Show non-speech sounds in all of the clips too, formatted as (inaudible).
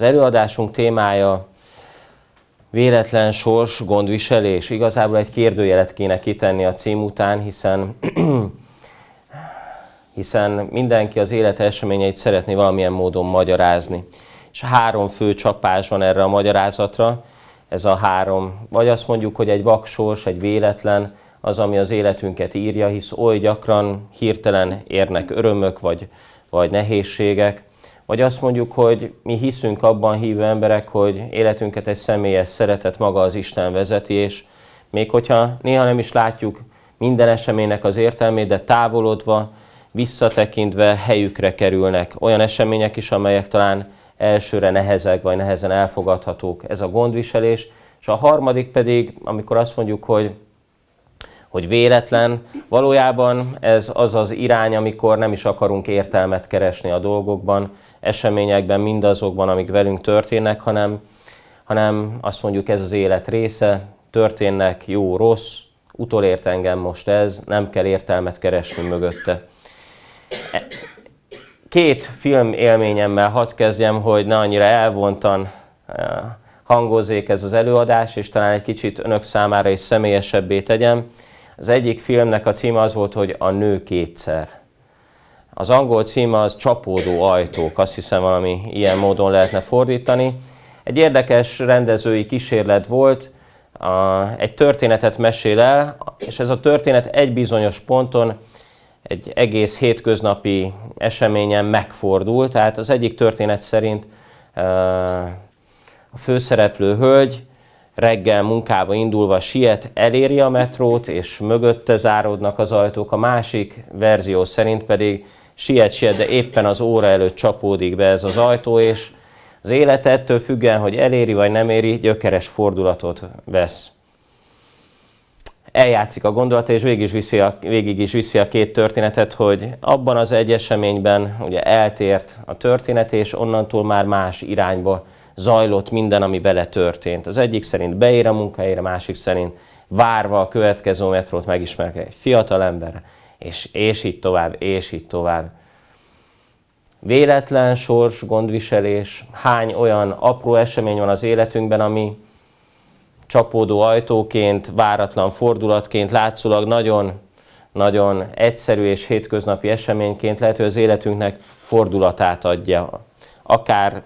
Az előadásunk témája véletlen sors, gondviselés. Igazából egy kérdőjelet kéne kitenni a cím után, hiszen, (clears throat) hiszen mindenki az élet eseményeit szeretné valamilyen módon magyarázni. És három fő csapás van erre a magyarázatra. Ez a három. Vagy azt mondjuk, hogy egy vaksors, egy véletlen, az, ami az életünket írja, hisz oly gyakran hirtelen érnek örömök vagy, vagy nehézségek, vagy azt mondjuk, hogy mi hiszünk abban hívő emberek, hogy életünket egy személyes szeretet maga az Isten vezeti, és még hogyha néha nem is látjuk minden eseménynek az értelmét, de távolodva, visszatekintve helyükre kerülnek olyan események is, amelyek talán elsőre nehezek, vagy nehezen elfogadhatók. Ez a gondviselés. És a harmadik pedig, amikor azt mondjuk, hogy hogy véletlen. Valójában ez az az irány, amikor nem is akarunk értelmet keresni a dolgokban, eseményekben, mindazokban, amik velünk történnek, hanem, hanem azt mondjuk ez az élet része, történnek jó, rossz, utolért engem most ez, nem kell értelmet keresni mögötte. Két film élményemmel hadd kezdjem, hogy ne annyira elvontan eh, hangozzék ez az előadás, és talán egy kicsit önök számára is személyesebbé tegyem. Az egyik filmnek a címe az volt, hogy A nő kétszer. Az angol címe az Csapódó ajtók, azt hiszem valami ilyen módon lehetne fordítani. Egy érdekes rendezői kísérlet volt, a, egy történetet mesél el, és ez a történet egy bizonyos ponton egy egész hétköznapi eseményen megfordult, Tehát az egyik történet szerint a főszereplő hölgy reggel munkába indulva siet, eléri a metrót, és mögötte záródnak az ajtók. A másik verzió szerint pedig siet, siet, de éppen az óra előtt csapódik be ez az ajtó, és az élet ettől függően, hogy eléri vagy nem éri, gyökeres fordulatot vesz. Eljátszik a gondolata, és végig is, viszi a, végig is viszi a két történetet, hogy abban az egy eseményben ugye eltért a történet, és onnantól már más irányba zajlott minden, ami vele történt. Az egyik szerint beér a munkahelyére, másik szerint várva a következő metrót megismerkedik egy fiatal emberre, és, és így tovább, és így tovább. Véletlen, sors, gondviselés, hány olyan apró esemény van az életünkben, ami csapódó ajtóként, váratlan fordulatként, látszólag nagyon, nagyon egyszerű és hétköznapi eseményként lehet, hogy az életünknek fordulatát adja. Akár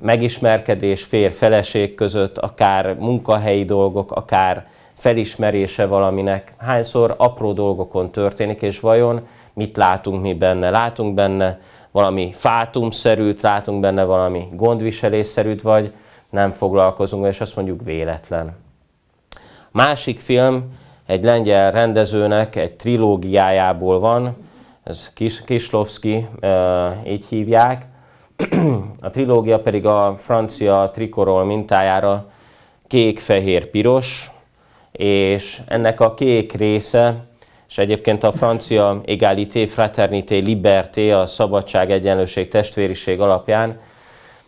megismerkedés fér feleség között, akár munkahelyi dolgok, akár felismerése valaminek, hányszor apró dolgokon történik, és vajon mit látunk mi benne? Látunk benne valami fátumszerűt, látunk benne valami gondviselésszerűt, vagy nem foglalkozunk, és azt mondjuk véletlen. Másik film egy lengyel rendezőnek egy trilógiájából van, ez Kis, Kislovski, eh, így hívják, (clears throat) a trilógia pedig a francia trikorol mintájára kék-fehér-piros, és ennek a kék része, és egyébként a francia égalité, fraternité, liberté, a szabadság, egyenlőség, testvériség alapján,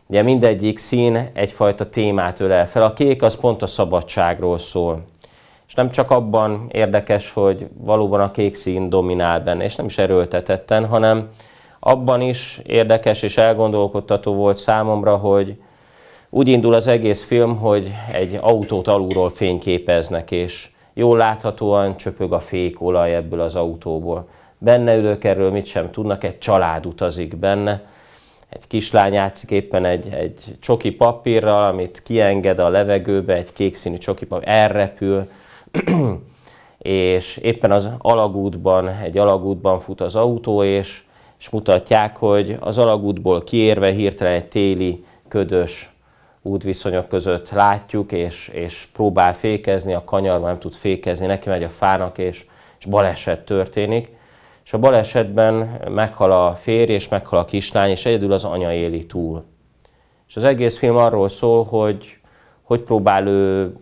ugye mindegyik szín egyfajta témát ölel fel. A kék az pont a szabadságról szól. És nem csak abban érdekes, hogy valóban a kék szín dominál benne, és nem is erőltetetten, hanem abban is érdekes és elgondolkodtató volt számomra, hogy úgy indul az egész film, hogy egy autót alulról fényképeznek, és jól láthatóan csöpög a fékolaj ebből az autóból. Benne ülők erről mit sem tudnak, egy család utazik benne, egy kislány játszik éppen egy, egy csoki papírral, amit kienged a levegőbe, egy kék színű csoki papír, elrepül, (clears throat) és éppen az alagútban, egy alagútban fut az autó, és és mutatják, hogy az alagútból kiérve hirtelen egy téli ködös útviszonyok között látjuk, és, és próbál fékezni, a kanyarban nem tud fékezni, neki megy a fának, és, és baleset történik. És a balesetben meghal a férj, és meghal a kislány, és egyedül az anya éli túl. És az egész film arról szól, hogy hogy próbál ő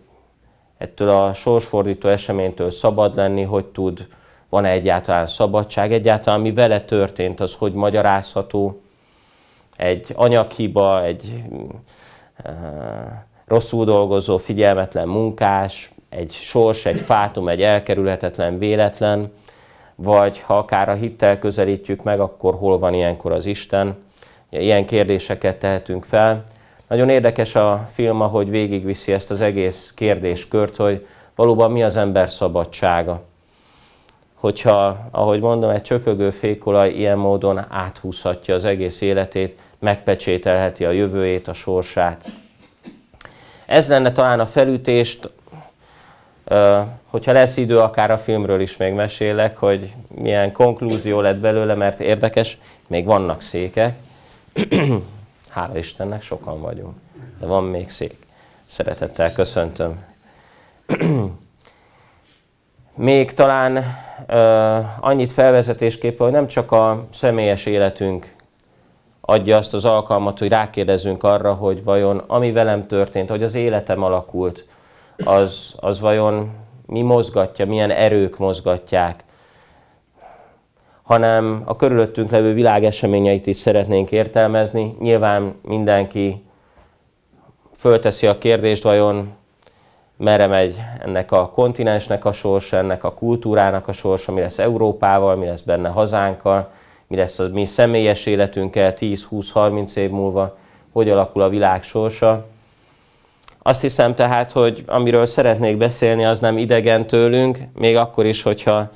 ettől a sorsfordító eseménytől szabad lenni, hogy tud van-e egyáltalán szabadság, egyáltalán mi vele történt, az hogy magyarázható, egy anyaghiba, egy uh, rosszul dolgozó, figyelmetlen munkás, egy sors, egy fátum, egy elkerülhetetlen véletlen, vagy ha akár a hittel közelítjük meg, akkor hol van ilyenkor az Isten? Ilyen kérdéseket tehetünk fel. Nagyon érdekes a film, ahogy végigviszi ezt az egész kérdéskört, hogy valóban mi az ember szabadsága hogyha, ahogy mondom, egy csöpögő fékolaj ilyen módon áthúzhatja az egész életét, megpecsételheti a jövőjét, a sorsát. Ez lenne talán a felütést, hogyha lesz idő, akár a filmről is még mesélek, hogy milyen konklúzió lett belőle, mert érdekes, még vannak székek. (clears throat) Hála Istennek, sokan vagyunk, de van még szék. Szeretettel köszöntöm. (clears throat) Még talán annyit felvezetésképpen, hogy nem csak a személyes életünk adja azt az alkalmat, hogy rákérdezzünk arra, hogy vajon ami velem történt, hogy az életem alakult, az, az vajon mi mozgatja, milyen erők mozgatják, hanem a körülöttünk levő világ eseményeit is szeretnénk értelmezni. Nyilván mindenki fölteszi a kérdést, vajon merre megy ennek a kontinensnek a sorsa, ennek a kultúrának a sorsa, mi lesz Európával, mi lesz benne hazánkkal, mi lesz a mi személyes életünkkel 10-20-30 év múlva, hogy alakul a világ sorsa. Azt hiszem tehát, hogy amiről szeretnék beszélni, az nem idegen tőlünk, még akkor is, hogyha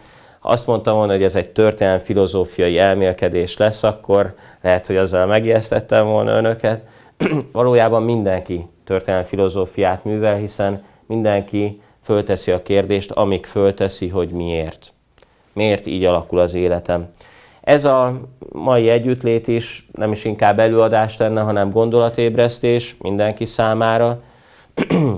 azt mondtam volna, hogy ez egy történelmi filozófiai elmélkedés lesz, akkor lehet, hogy azzal megijesztettem volna önöket. (clears throat) Valójában mindenki történelmi filozófiát művel, hiszen mindenki fölteszi a kérdést, amíg fölteszi, hogy miért. Miért így alakul az életem. Ez a mai együttlét is nem is inkább előadás lenne, hanem gondolatébresztés mindenki számára, (clears throat)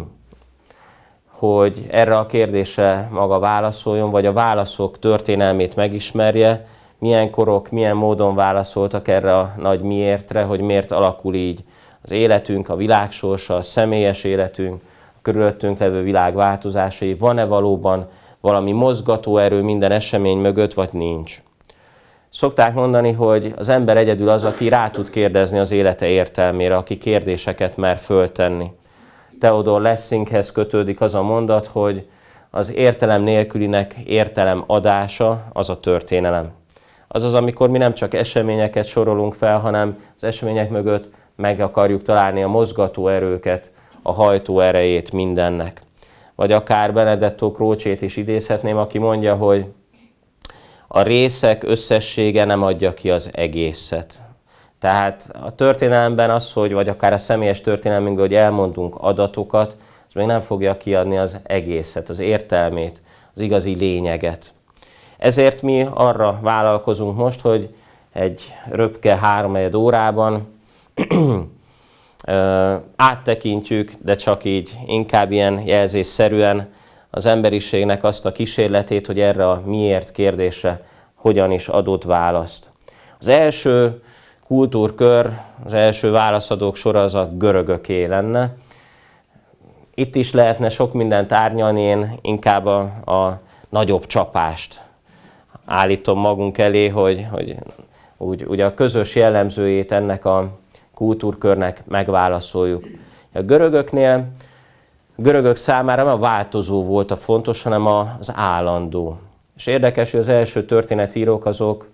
hogy erre a kérdésre maga válaszoljon, vagy a válaszok történelmét megismerje, milyen korok, milyen módon válaszoltak erre a nagy miértre, hogy miért alakul így az életünk, a világsorsa, a személyes életünk, körülöttünk levő világ változásai, van-e valóban valami mozgatóerő minden esemény mögött, vagy nincs. Szokták mondani, hogy az ember egyedül az, aki rá tud kérdezni az élete értelmére, aki kérdéseket mer föltenni. Theodor Lessinghez kötődik az a mondat, hogy az értelem nélkülinek értelem adása az a történelem. Azaz, amikor mi nem csak eseményeket sorolunk fel, hanem az események mögött meg akarjuk találni a mozgató erőket, a hajtó erejét mindennek. Vagy akár Benedetto Krócsét is idézhetném, aki mondja, hogy a részek összessége nem adja ki az egészet. Tehát a történelemben az, hogy, vagy akár a személyes történelmünkben, hogy elmondunk adatokat, az még nem fogja kiadni az egészet, az értelmét, az igazi lényeget. Ezért mi arra vállalkozunk most, hogy egy röpke háromnegyed órában áttekintjük, de csak így inkább ilyen jelzésszerűen az emberiségnek azt a kísérletét, hogy erre a miért kérdése hogyan is adott választ. Az első kultúrkör, az első válaszadók sora az a görögöké lenne. Itt is lehetne sok mindent árnyalni, én inkább a, a nagyobb csapást állítom magunk elé, hogy, hogy úgy, úgy a közös jellemzőjét ennek a kultúrkörnek megválaszoljuk. A görögöknél, a görögök számára nem a változó volt a fontos, hanem az állandó. És érdekes, hogy az első történetírók azok,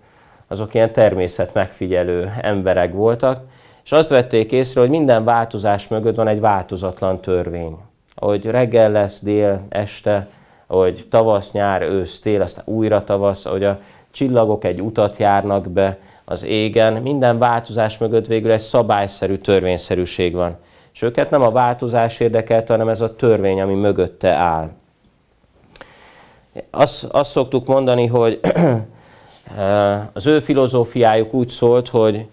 azok ilyen természetmegfigyelő emberek voltak, és azt vették észre, hogy minden változás mögött van egy változatlan törvény. Ahogy reggel lesz, dél, este, ahogy tavasz, nyár, ősz, tél, aztán újra tavasz, ahogy a csillagok egy utat járnak be, az égen, minden változás mögött végül egy szabályszerű törvényszerűség van. És őket nem a változás érdekelte, hanem ez a törvény, ami mögötte áll. Azt, azt szoktuk mondani, hogy (clears throat) e, az ő filozófiájuk úgy szólt, hogy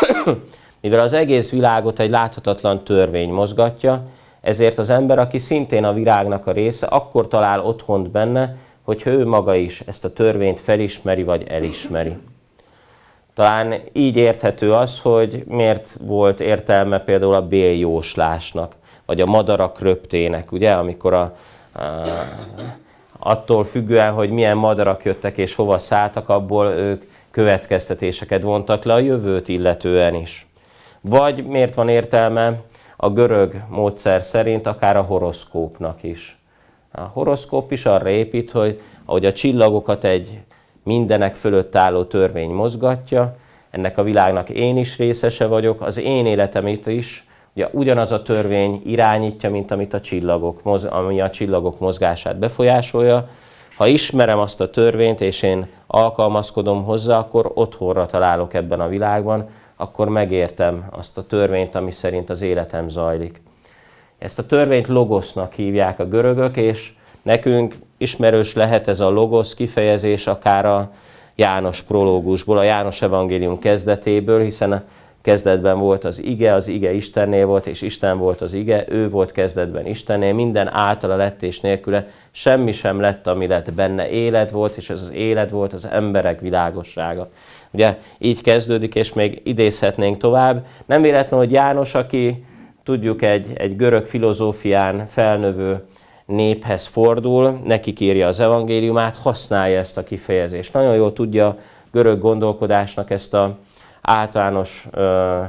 (clears throat) mivel az egész világot egy láthatatlan törvény mozgatja, ezért az ember, aki szintén a virágnak a része, akkor talál otthont benne, hogyha ő maga is ezt a törvényt felismeri vagy elismeri. Talán így érthető az, hogy miért volt értelme például a béljóslásnak, vagy a madarak röptének, ugye, amikor a, a attól függően, hogy milyen madarak jöttek és hova szálltak, abból ők következtetéseket vontak le a jövőt illetően is. Vagy miért van értelme a görög módszer szerint akár a horoszkópnak is. A horoszkóp is arra épít, hogy ahogy a csillagokat egy mindenek fölött álló törvény mozgatja, ennek a világnak én is részese vagyok, az én életemét is, ugye ugyanaz a törvény irányítja, mint amit a csillagok, ami a csillagok mozgását befolyásolja. Ha ismerem azt a törvényt, és én alkalmazkodom hozzá, akkor otthonra találok ebben a világban, akkor megértem azt a törvényt, ami szerint az életem zajlik. Ezt a törvényt logosznak hívják a görögök, és Nekünk ismerős lehet ez a logosz kifejezés akár a János prológusból, a János evangélium kezdetéből, hiszen a kezdetben volt az ige, az ige Istennél volt, és Isten volt az ige, ő volt kezdetben Istennél, minden általa lett és nélküle, semmi sem lett, ami lett benne, élet volt, és ez az élet volt az emberek világossága. Ugye így kezdődik, és még idézhetnénk tovább. Nem véletlen, hogy János, aki tudjuk egy, egy görög filozófián felnövő néphez fordul, neki írja az evangéliumát, használja ezt a kifejezést. Nagyon jól tudja görög gondolkodásnak ezt a általános ö,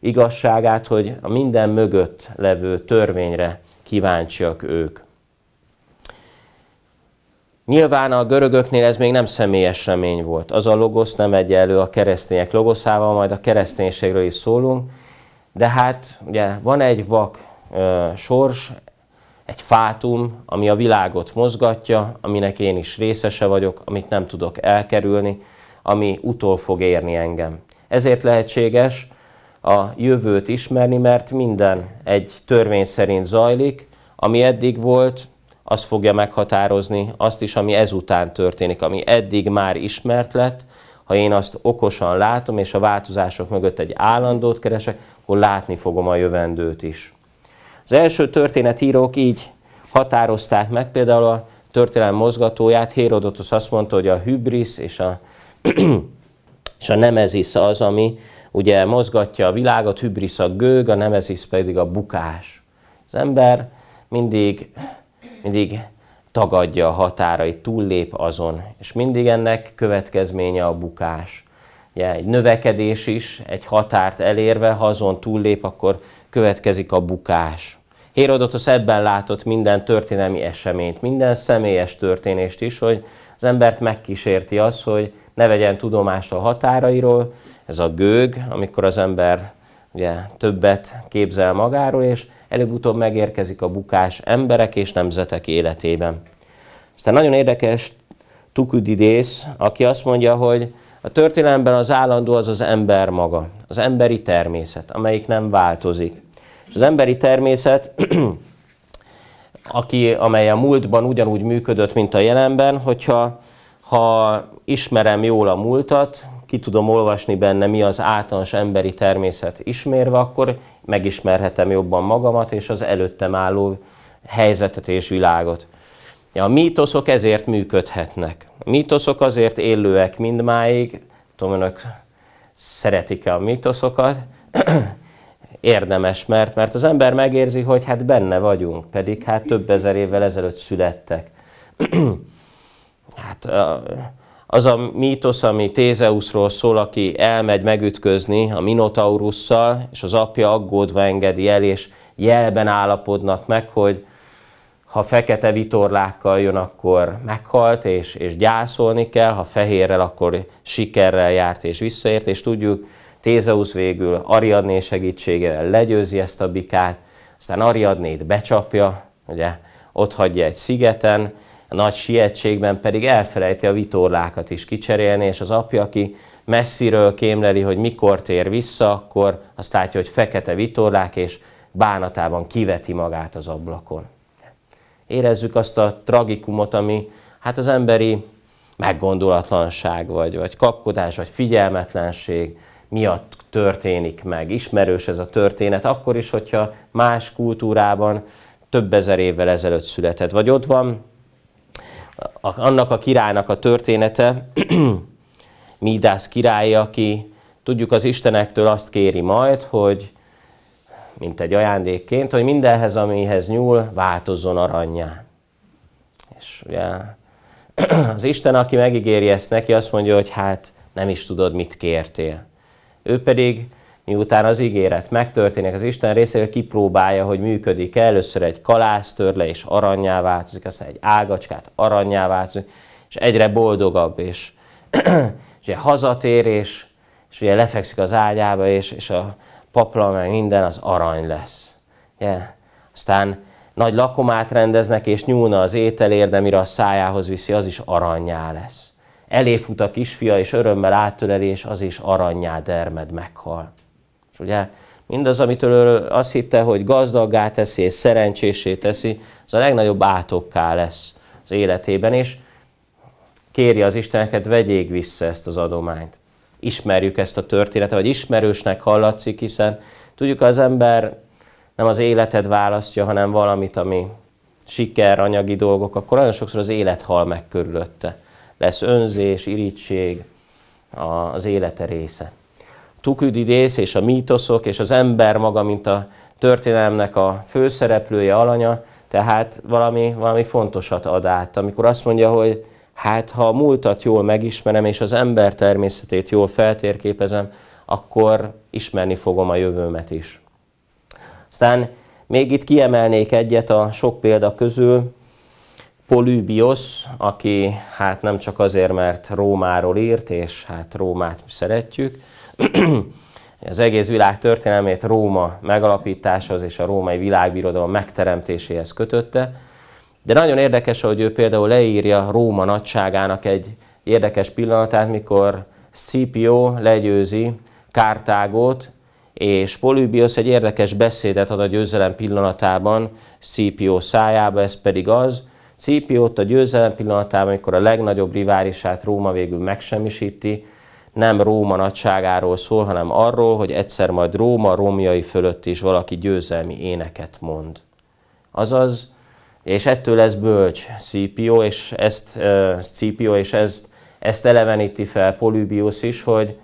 igazságát, hogy a minden mögött levő törvényre kíváncsiak ők. Nyilván a görögöknél ez még nem személyes remény volt. Az a logosz nem egyenlő a keresztények logoszával, majd a kereszténységről is szólunk. De hát ugye van egy vak ö, sors, egy fátum, ami a világot mozgatja, aminek én is részese vagyok, amit nem tudok elkerülni, ami utol fog érni engem. Ezért lehetséges a jövőt ismerni, mert minden egy törvény szerint zajlik, ami eddig volt, az fogja meghatározni azt is, ami ezután történik, ami eddig már ismert lett, ha én azt okosan látom, és a változások mögött egy állandót keresek, akkor látni fogom a jövendőt is. Az első történetírók így határozták meg, például a történelem mozgatóját, Hérodotosz azt mondta, hogy a hübris és a, (clears throat) és a nemezis az, ami ugye mozgatja a világot, Hübris a gőg, a nemezis pedig a bukás. Az ember mindig, mindig tagadja a határait, túllép azon, és mindig ennek következménye a bukás. Ugye, egy növekedés is, egy határt elérve, ha azon túllép, akkor következik a bukás. Hérodotosz ebben látott minden történelmi eseményt, minden személyes történést is, hogy az embert megkísérti az, hogy ne vegyen tudomást a határairól, ez a gőg, amikor az ember ugye, többet képzel magáról, és előbb-utóbb megérkezik a bukás emberek és nemzetek életében. Aztán nagyon érdekes Tuküd aki azt mondja, hogy a történelemben az állandó az az ember maga, az emberi természet, amelyik nem változik. És az emberi természet, (clears throat) aki, amely a múltban ugyanúgy működött, mint a jelenben, hogyha ha ismerem jól a múltat, ki tudom olvasni benne, mi az általános emberi természet ismérve, akkor megismerhetem jobban magamat és az előttem álló helyzetet és világot. A mítoszok ezért működhetnek. A mítoszok azért élőek mindmáig, tudom, önök szeretik-e a mítoszokat, (clears throat) érdemes, mert, mert az ember megérzi, hogy hát benne vagyunk, pedig hát több ezer évvel ezelőtt születtek. (clears throat) hát az a mítosz, ami Tézeuszról szól, aki elmegy megütközni a Minotaurusszal, és az apja aggódva engedi el, és jelben állapodnak meg, hogy ha fekete vitorlákkal jön, akkor meghalt, és, és gyászolni kell, ha fehérrel, akkor sikerrel járt, és visszaért, és tudjuk, Tézeusz végül Ariadné segítségével legyőzi ezt a bikát, aztán Ariadnét becsapja, ugye, ott hagyja egy szigeten, a nagy sietségben pedig elfelejti a vitorlákat is kicserélni, és az apja, aki messziről kémleli, hogy mikor tér vissza, akkor azt látja, hogy fekete vitorlák, és bánatában kiveti magát az ablakon. Érezzük azt a tragikumot, ami hát az emberi meggondolatlanság, vagy, vagy kapkodás, vagy figyelmetlenség, miatt történik meg. Ismerős ez a történet, akkor is, hogyha más kultúrában több ezer évvel ezelőtt született. Vagy ott van A annak a királynak a története, (clears throat) Mídász király, aki tudjuk az Istenektől azt kéri majd, hogy mint egy ajándékként, hogy mindenhez, amihez nyúl, változzon aranyjá. És ugye (clears throat) az Isten, aki megígéri ezt neki, azt mondja, hogy hát nem is tudod, mit kértél. Ő pedig miután az ígéret megtörténik az Isten részéről, kipróbálja, hogy működik -e. Először egy kalász tör le, és aranyjá változik, aztán egy ágacskát aranyjá változik, és egyre boldogabb, és, (clears throat) és ugye hazatér, és, és ugye lefekszik az ágyába, és, és a papla meg minden az arany lesz. Yeah. Aztán nagy lakomát rendeznek, és nyúlna az ételér, de mire a szájához viszi, az is aranyá lesz. Elé fut a kisfia, és örömmel átöleli, és az is aranyá dermed meghal. És ugye mindaz, amitől azt hitte, hogy gazdaggá teszi és szerencsésé teszi, az a legnagyobb átokká lesz az életében, és kéri az Isteneket, vegyék vissza ezt az adományt. Ismerjük ezt a történetet, vagy ismerősnek hallatszik, hiszen tudjuk, az ember nem az életed választja, hanem valamit, ami siker, anyagi dolgok, akkor nagyon sokszor az élet hal meg körülötte lesz önzés, irítség az élete része. Tuküdidész és a mítoszok és az ember maga, mint a történelmnek a főszereplője, alanya, tehát valami, valami fontosat ad át. Amikor azt mondja, hogy hát ha a múltat jól megismerem, és az ember természetét jól feltérképezem, akkor ismerni fogom a jövőmet is. Aztán még itt kiemelnék egyet a sok példa közül, Polübios, aki hát nem csak azért, mert Rómáról írt, és hát Rómát szeretjük, (clears throat) az egész világ történelmét Róma megalapításhoz és a római világbirodalom megteremtéséhez kötötte. De nagyon érdekes, hogy ő például leírja Róma nagyságának egy érdekes pillanatát, mikor Scipio legyőzi Kártágot, és Polübios egy érdekes beszédet ad a győzelem pillanatában Scipio szájába, ez pedig az, ott a győzelem pillanatában, amikor a legnagyobb riválisát Róma végül megsemmisíti, nem Róma nagyságáról szól, hanem arról, hogy egyszer majd Róma romjai fölött is valaki győzelmi éneket mond. Azaz, és ettől lesz bölcs Scipio, és ezt, uh, és ezt, ezt eleveníti fel Polybius is, hogy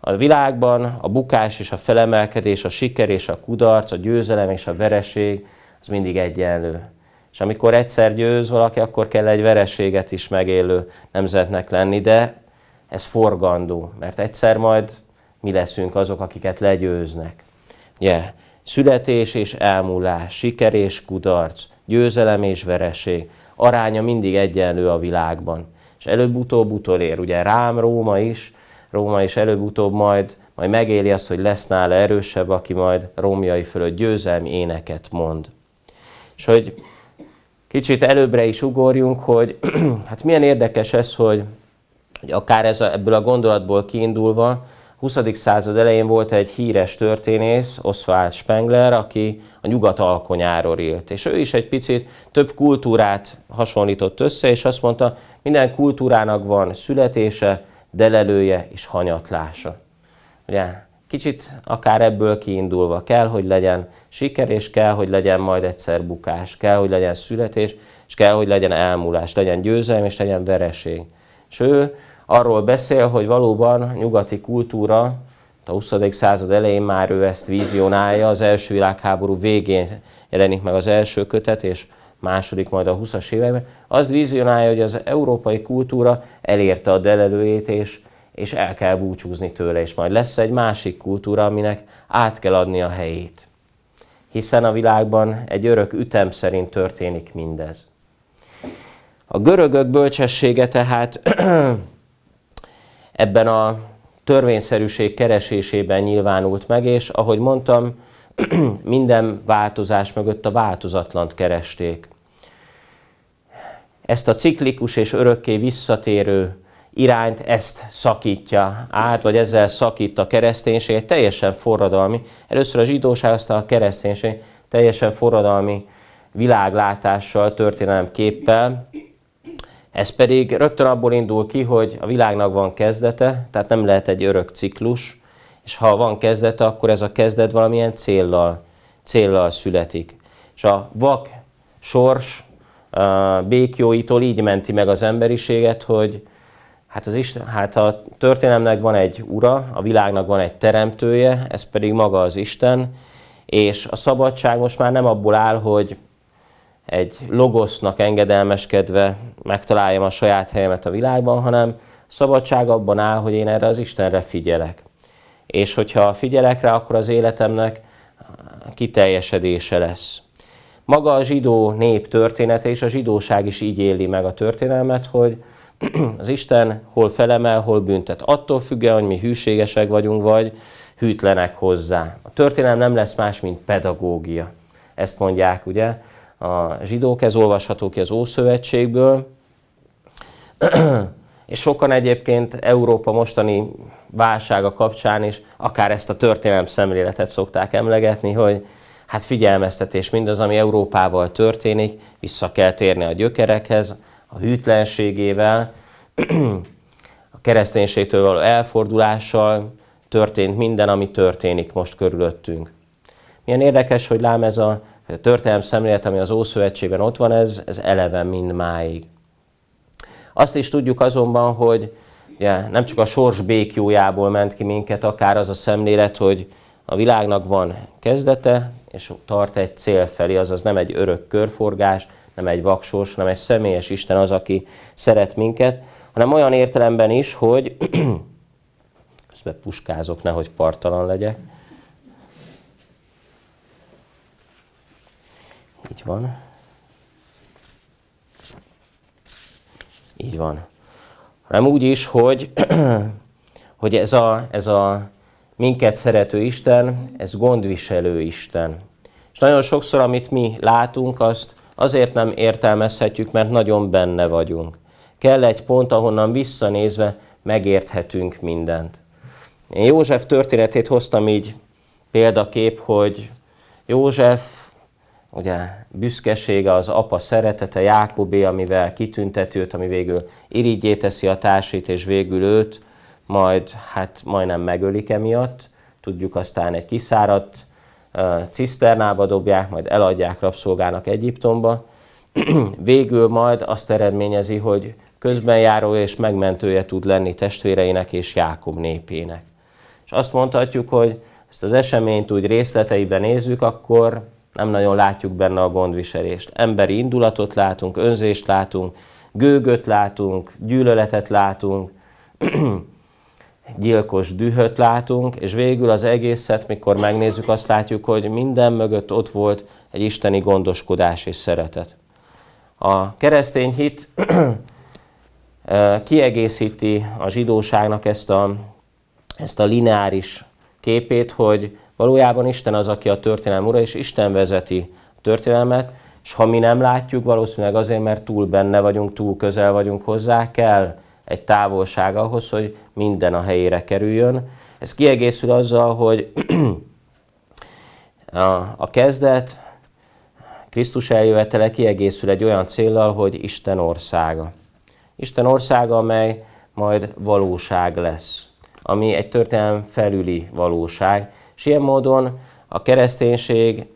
a világban a bukás és a felemelkedés, a siker és a kudarc, a győzelem és a vereség, az mindig egyenlő. És amikor egyszer győz valaki, akkor kell egy vereséget is megélő nemzetnek lenni, de ez forgandó, mert egyszer majd mi leszünk azok, akiket legyőznek. Yeah. Születés és elmúlás, siker és kudarc, győzelem és vereség, aránya mindig egyenlő a világban. És előbb-utóbb utolér, ugye rám Róma is, Róma is előbb-utóbb majd, majd megéli azt, hogy lesz nála erősebb, aki majd rómjai fölött győzelmi éneket mond. És hogy kicsit előbbre is ugorjunk, hogy (clears throat) hát milyen érdekes ez, hogy, hogy akár ez a, ebből a gondolatból kiindulva, 20. század elején volt egy híres történész, Oswald Spengler, aki a nyugat alkonyáról élt, És ő is egy picit több kultúrát hasonlított össze, és azt mondta, minden kultúrának van születése, delelője és hanyatlása. Ugye? kicsit akár ebből kiindulva kell, hogy legyen siker, és kell, hogy legyen majd egyszer bukás, kell, hogy legyen születés, és kell, hogy legyen elmúlás, legyen győzelem, és legyen vereség. És ő arról beszél, hogy valóban nyugati kultúra, a 20. század elején már ő ezt vizionálja, az első világháború végén jelenik meg az első kötet, és második, majd a 20-as években, azt vizionálja, hogy az európai kultúra elérte a delelőjét, és és el kell búcsúzni tőle, és majd lesz egy másik kultúra, aminek át kell adni a helyét. Hiszen a világban egy örök ütem szerint történik mindez. A görögök bölcsessége tehát (clears throat) ebben a törvényszerűség keresésében nyilvánult meg, és ahogy mondtam, (clears throat) minden változás mögött a változatlant keresték. Ezt a ciklikus és örökké visszatérő irányt ezt szakítja át, vagy ezzel szakít a kereszténység, egy teljesen forradalmi, először a zsidóság, aztán a kereszténység teljesen forradalmi világlátással, történelemképpel. Ez pedig rögtön abból indul ki, hogy a világnak van kezdete, tehát nem lehet egy örök ciklus, és ha van kezdete, akkor ez a kezdet valamilyen céllal, céllal születik. És a vak sors békjóitól így menti meg az emberiséget, hogy, Hát, az Isten, hát a történelemnek van egy ura, a világnak van egy teremtője, ez pedig maga az Isten, és a szabadság most már nem abból áll, hogy egy logosznak engedelmeskedve megtaláljam a saját helyemet a világban, hanem szabadság abban áll, hogy én erre az Istenre figyelek. És hogyha figyelek rá, akkor az életemnek kiteljesedése lesz. Maga a zsidó nép története és a zsidóság is így éli meg a történelmet, hogy (clears throat) az Isten hol felemel, hol büntet. Attól függően, hogy mi hűségesek vagyunk, vagy hűtlenek hozzá. A történelem nem lesz más, mint pedagógia. Ezt mondják, ugye? A zsidók, ez olvasható ki az Ószövetségből. (clears throat) És sokan egyébként Európa mostani válsága kapcsán is akár ezt a történelem szemléletet szokták emlegetni, hogy hát figyelmeztetés mindaz, ami Európával történik, vissza kell térni a gyökerekhez, a hűtlenségével, (clears throat) a kereszténységtől való elfordulással történt minden, ami történik most körülöttünk. Milyen érdekes, hogy lám ez a, a szemlélet, ami az Ószövetségben ott van, ez, ez eleve mind máig. Azt is tudjuk azonban, hogy ugye, nem csak a sors békjójából ment ki minket, akár az a szemlélet, hogy a világnak van kezdete, és tart egy cél felé, azaz nem egy örök körforgás, nem egy vaksors, hanem egy személyes Isten az, aki szeret minket, hanem olyan értelemben is, hogy (clears throat) közben puskázok, nehogy partalan legyek. Így van. Így van. Hanem úgy is, hogy, (clears throat) hogy ez, a, ez a minket szerető Isten, ez gondviselő Isten. És nagyon sokszor, amit mi látunk, azt azért nem értelmezhetjük, mert nagyon benne vagyunk. Kell egy pont, ahonnan visszanézve megérthetünk mindent. Én József történetét hoztam így példakép, hogy József, ugye büszkesége az apa szeretete, Jákobé, amivel kitünteti őt, ami végül irigyé teszi a társait, és végül őt, majd hát majdnem megölik emiatt, tudjuk aztán egy kiszáradt ciszternába dobják, majd eladják rabszolgának Egyiptomba. (clears throat) Végül majd azt eredményezi, hogy járó és megmentője tud lenni testvéreinek és Jákob népének. És azt mondhatjuk, hogy ezt az eseményt úgy részleteiben nézzük, akkor nem nagyon látjuk benne a gondviselést. Emberi indulatot látunk, önzést látunk, gőgöt látunk, gyűlöletet látunk, (clears throat) gyilkos dühöt látunk, és végül az egészet, mikor megnézzük, azt látjuk, hogy minden mögött ott volt egy isteni gondoskodás és szeretet. A keresztény hit (clears throat) kiegészíti a zsidóságnak ezt a, ezt a lineáris képét, hogy valójában Isten az, aki a történelem ura, és Isten vezeti a történelmet, és ha mi nem látjuk, valószínűleg azért, mert túl benne vagyunk, túl közel vagyunk hozzá, kell egy távolság ahhoz, hogy minden a helyére kerüljön. Ez kiegészül azzal, hogy (clears throat) a kezdet, Krisztus eljövetele kiegészül egy olyan célral, hogy Isten országa. Isten országa, amely majd valóság lesz, ami egy történelem felüli valóság, és ilyen módon a kereszténység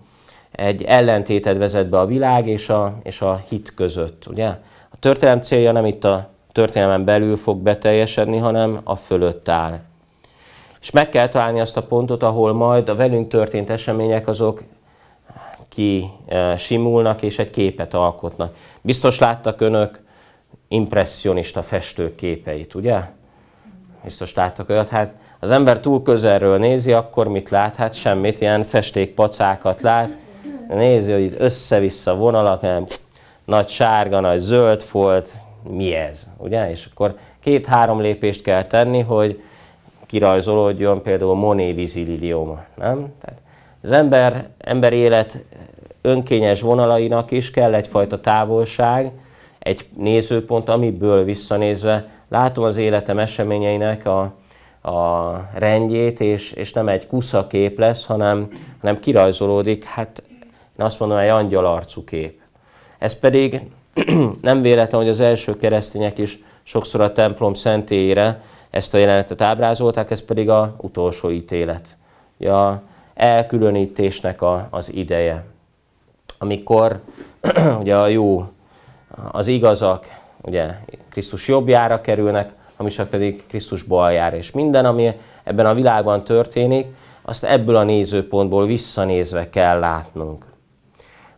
(clears throat) egy ellentétet vezet be a világ és a, és a hit között. Ugye? A történelem célja nem itt a történelmen belül fog beteljesedni, hanem a fölött áll. És meg kell találni azt a pontot, ahol majd a velünk történt események azok ki eh, simulnak és egy képet alkotnak. Biztos láttak önök impressionista festők képeit, ugye? Biztos láttak olyat. Hát az ember túl közelről nézi, akkor mit lát? Hát semmit, ilyen festékpacákat lát. Nézi, hogy itt össze-vissza vonalak, nem, nagy sárga, nagy zöld folt, mi ez, ugye? És akkor két-három lépést kell tenni, hogy kirajzolódjon például Monet vizilidióma, nem? Tehát az ember, ember élet önkényes vonalainak is kell egyfajta távolság, egy nézőpont, amiből visszanézve látom az életem eseményeinek a, a rendjét, és, és nem egy kusza kép lesz, hanem, hanem kirajzolódik, hát én azt mondom, egy angyalarcú kép. Ez pedig (clears throat) Nem véletlen, hogy az első keresztények is sokszor a templom szentélyére ezt a jelenetet ábrázolták, ez pedig a utolsó ítélet. Ja, elkülönítésnek a, az ideje. Amikor (clears throat) ugye a jó, az igazak, ugye Krisztus jobbjára kerülnek, csak pedig Krisztus baljára, és minden, ami ebben a világban történik, azt ebből a nézőpontból visszanézve kell látnunk.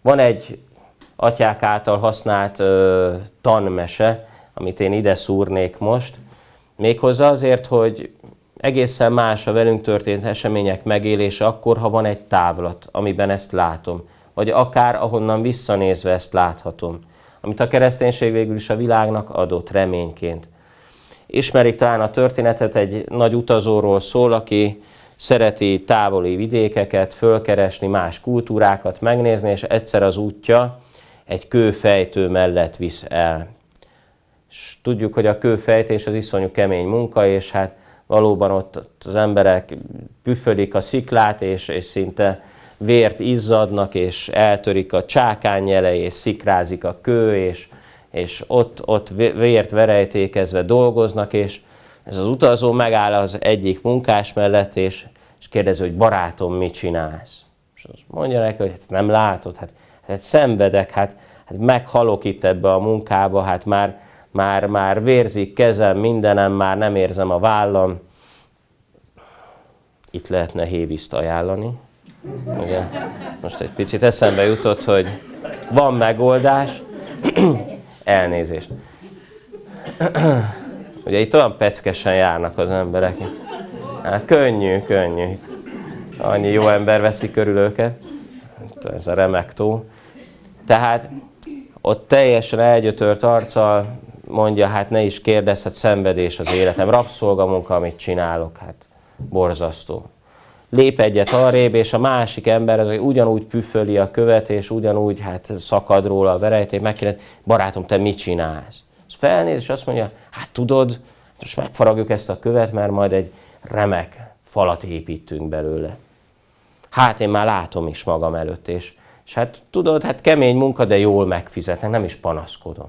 Van egy atyák által használt ö, tanmese, amit én ide szúrnék most. Méghozzá azért, hogy egészen más a velünk történt események megélése akkor, ha van egy távlat, amiben ezt látom, vagy akár ahonnan visszanézve ezt láthatom, amit a kereszténység végül is a világnak adott reményként. Ismerik talán a történetet, egy nagy utazóról szól, aki szereti távoli vidékeket, fölkeresni más kultúrákat, megnézni, és egyszer az útja egy kőfejtő mellett visz el. És tudjuk, hogy a kőfejtés az iszonyú kemény munka, és hát valóban ott az emberek püfölik a sziklát, és, és szinte vért izzadnak, és eltörik a csákányjele, és szikrázik a kő, és, és ott, ott vért verejtékezve dolgoznak, és ez az utazó megáll az egyik munkás mellett, és, és kérdezi, hogy barátom, mit csinálsz? És azt mondja neki, hogy hát nem látod, hát hát szenvedek, hát, hát meghalok itt ebbe a munkába, hát már, már, már vérzik kezem, mindenem, már nem érzem a vállam. Itt lehetne héviszt ajánlani. Ugye? Most egy picit eszembe jutott, hogy van megoldás, (clears throat) elnézést. (clears throat) Ugye itt olyan peckesen járnak az emberek. Hát könnyű, könnyű. Annyi jó ember veszi körül őket. Ez a remek tó. Tehát ott teljesen elgyötört arccal mondja, hát ne is kérdezz, hát szenvedés az életem, rabszolgamunka, amit csinálok, hát borzasztó. Lép egyet arrébb, és a másik ember az, ugyanúgy püföli a követ, és ugyanúgy hát szakad róla a verejtét, megkérdez, barátom, te mit csinálsz? Az felnéz, és azt mondja, hát tudod, hát most megfaragjuk ezt a követ, mert majd egy remek falat építünk belőle. Hát én már látom is magam előtt, és és hát tudod, hát kemény munka, de jól megfizetnek, nem is panaszkodom.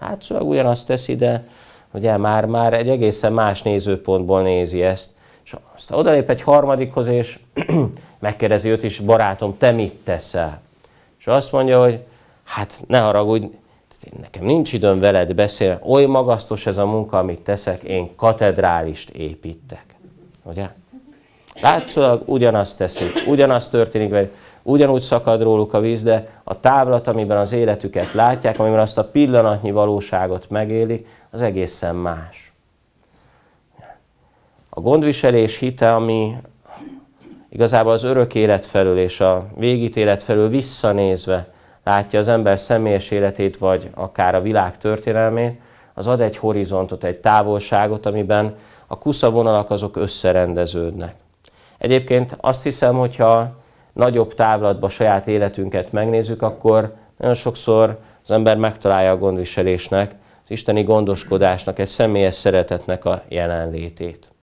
Hát szóval ugyanazt teszi, de ugye már, már egy egészen más nézőpontból nézi ezt. És aztán odalép egy harmadikhoz, és (clears throat) megkérdezi őt is, barátom, te mit teszel? És azt mondja, hogy hát ne haragudj, nekem nincs időm veled beszélni, oly magasztos ez a munka, amit teszek, én katedrálist építek. Ugye? Látszólag ugyanazt teszik, ugyanazt történik velük ugyanúgy szakad róluk a víz, de a távlat, amiben az életüket látják, amiben azt a pillanatnyi valóságot megélik, az egészen más. A gondviselés hite, ami igazából az örök élet felől és a végítélet felől visszanézve látja az ember személyes életét, vagy akár a világ történelmét, az ad egy horizontot, egy távolságot, amiben a kusza vonalak azok összerendeződnek. Egyébként azt hiszem, hogyha nagyobb távlatba saját életünket megnézzük, akkor nagyon sokszor az ember megtalálja a gondviselésnek, az isteni gondoskodásnak, egy személyes szeretetnek a jelenlétét.